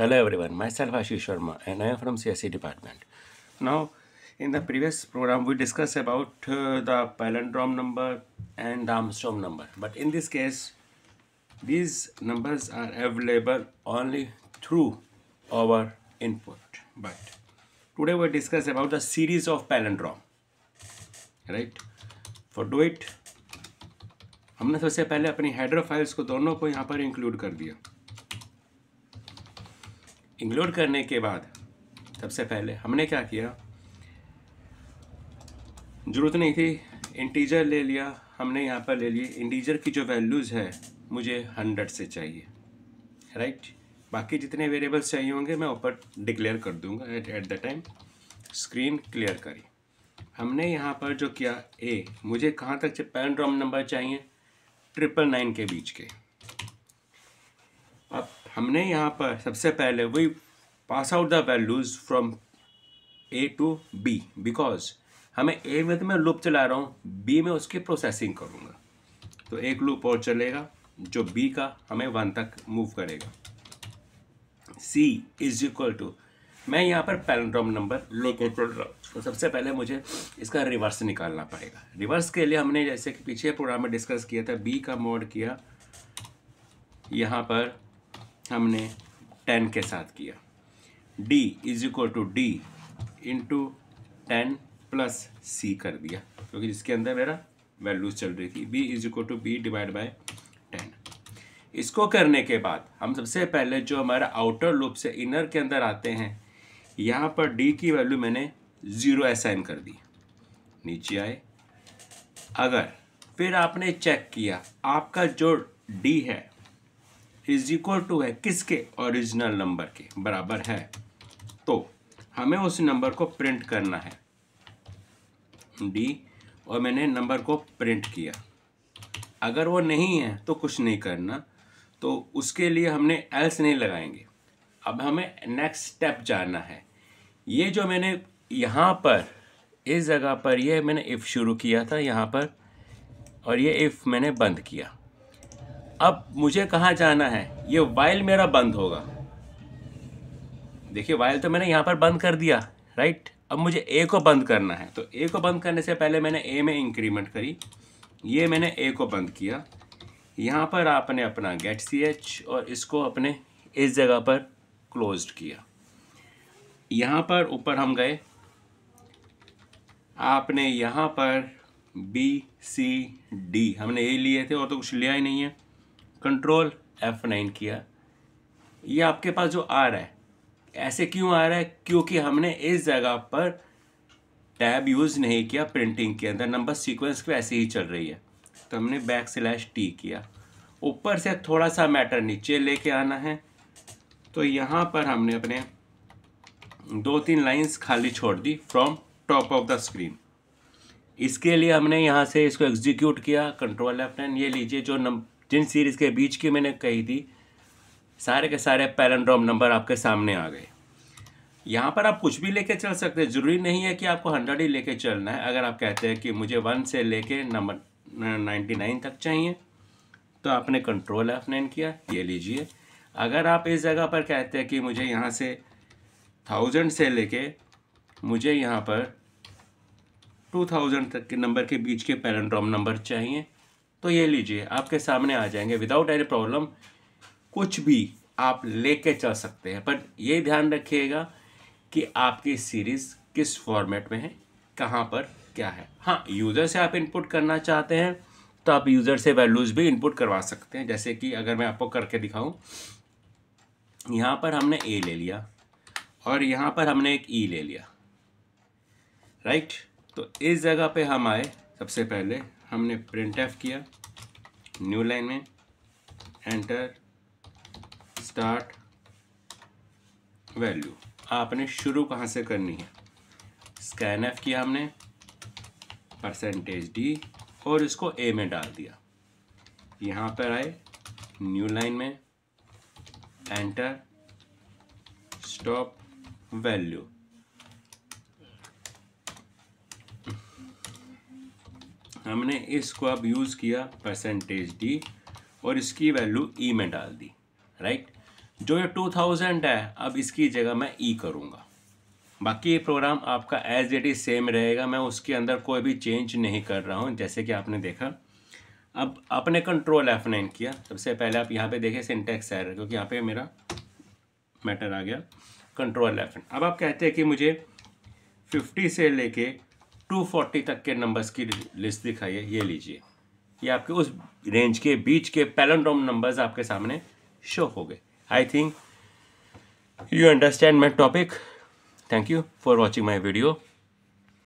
Hello everyone, myself Ashish Sharma and I am from CSE department. Now in the previous program we discussed about uh, the palindrome number and the Armstrong number but in this case these numbers are available only through our input but today we discuss about the series of palindrome right for do it हमने सबसे पहले अपनी header files. को दोनों को यहाँ पर include कर दिया इंक्लूड करने के बाद सबसे पहले हमने क्या किया ज़रूरत नहीं थी इंटीजर ले लिया हमने यहाँ पर ले लिए इंटीजर की जो वैल्यूज़ है मुझे हंड्रेड से चाहिए राइट right? बाकी जितने वेरिएबल्स चाहिए होंगे मैं ऊपर डिक्लेयर कर दूंगा at at the time screen clear करी हमने यहाँ पर जो किया ए मुझे कहाँ तक पेन ड्रॉम नंबर चाहिए ट्रिपल नाइन के बीच के अब हमने यहाँ पर सबसे पहले वही pass out the values from A to B because हमें ए में तो मैं लूप चला रहा हूँ बी में उसकी प्रोसेसिंग करूँगा तो एक लूप और चलेगा जो बी का हमें वन तक मूव करेगा सी इज इक्वल टू मैं यहाँ पर पैलेंड्रॉम नंबर लेकर चल रहा हूँ तो सबसे पहले मुझे इसका रिवर्स निकालना पड़ेगा रिवर्स के लिए हमने जैसे कि पीछे प्रोग्राम में डिस्कस किया था बी का मोड किया यहाँ पर हमने टेन के साथ किया D is equal to D into ten plus C कर दिया क्योंकि जिसके अंदर मेरा वैल्यूज चल रही थी B is equal to B divide by ten इसको करने के बाद हम सबसे पहले जो हमारा आउटर लूप से इनर के अंदर आते हैं यहाँ पर डी की वैल्यू मैंने ज़ीरो असाइन कर दी नीचे आए अगर फिर आपने चेक किया आपका जो डी है इज इक्वल टू है किसके ओरिजिनल नंबर के बराबर है तो हमें उस नंबर को प्रिंट करना है डी और मैंने नंबर को प्रिंट किया अगर वो नहीं है तो कुछ नहीं करना तो उसके लिए हमने एल्स नहीं लगाएंगे अब हमें नेक्स्ट स्टेप जाना है ये जो मैंने यहाँ पर इस जगह पर ये मैंने इफ़ शुरू किया था यहाँ पर और ये इफ़ मैंने बंद किया अब मुझे कहाँ जाना है ये वाइल मेरा बंद होगा देखिए वाइल तो मैंने यहाँ पर बंद कर दिया राइट अब मुझे ए को बंद करना है तो ए को बंद करने से पहले मैंने ए में इंक्रीमेंट करी ये मैंने ए को बंद किया यहाँ पर आपने अपना गेट सी एच और इसको अपने इस जगह पर क्लोज किया यहाँ पर ऊपर हम गए आपने यहाँ पर बी सी डी हमने ए लिए थे और तो कुछ लिया ही नहीं है कंट्रोल एफ नाइन किया ये आपके पास जो आ रहा है ऐसे क्यों आ रहा है क्योंकि हमने इस जगह पर टैब यूज़ नहीं किया प्रिंटिंग के अंदर नंबर सीक्वेंस पे ऐसे ही चल रही है तो हमने बैक स्लैश टी किया ऊपर से थोड़ा सा मैटर नीचे लेके आना है तो यहाँ पर हमने अपने दो तीन लाइंस खाली छोड़ दी from top of the screen इसके लिए हमने यहाँ से इसको एग्जीक्यूट किया कंट्रोल एफ टेन ये लीजिए जो नंबर जिन सीरीज़ के बीच की मैंने कही थी सारे के सारे पैरनड्रॉम नंबर आपके सामने आ गए यहाँ पर आप कुछ भी लेके चल सकते हैं ज़रूरी नहीं है कि आपको हंड्रेड ही लेके चलना है अगर आप कहते हैं कि मुझे वन से लेके नंबर नाइन्टी नाइन तक चाहिए तो आपने कंट्रोल एफ नाइन किया ये लीजिए अगर आप इस जगह पर कहते हैं कि मुझे यहाँ से थाउजेंड से लेके मुझे यहाँ पर टू थाउजेंड तक के नंबर के बीच के पैरेंड्रॉम नंबर चाहिए तो ये लीजिए आपके सामने आ जाएंगे विदाउट एनी प्रॉब्लम कुछ भी आप लेके चल सकते हैं पर ये ध्यान रखिएगा कि आपकी सीरीज़ किस फॉर्मेट में है कहाँ पर क्या है हाँ यूज़र से आप इनपुट करना चाहते हैं तो आप यूज़र से वैल्यूज़ भी इनपुट करवा सकते हैं जैसे कि अगर मैं आपको करके दिखाऊं यहाँ पर हमने ए ले लिया और यहाँ पर हमने एक ई e ले लिया राइट तो इस जगह पे हम आए सबसे पहले हमने प्रिंट एफ किया न्यू लाइन में एंटर स्टार्ट वैल्यू आपने शुरू कहाँ से करनी है स्कैन एफ किया हमने परसेंटेज डी और इसको ए में डाल दिया यहाँ पर आए न्यू लाइन में एंटर स्टॉप वैल्यू हमने इसको अब यूज़ किया परसेंटेज डी और इसकी वैल्यू ई e में डाल दी राइट जो ये टू थाउजेंड है अब इसकी जगह मैं ई e करूँगा बाकी ये प्रोग्राम आपका एज इट इज़ सेम रहेगा मैं उसके अंदर कोई भी चेंज नहीं कर रहा हूँ जैसे कि आपने देखा अब आपने कंट्रोल एफ नाइन किया सबसे पहले आप यहाँ पे देखें सिंटेक्स है क्योंकि यहाँ पे मेरा मैटर आ गया कंट्रोल एफ अब आप कहते हैं कि मुझे फिफ्टी से लेके टू फोर्टी तक के नंबर्स की लिस्ट दिखाइए ये लीजिए ये आपके उस रेंज के बीच के पैलेंड्रोम नंबर्स आपके सामने शो हो गए I think you understand my topic thank you for watching my video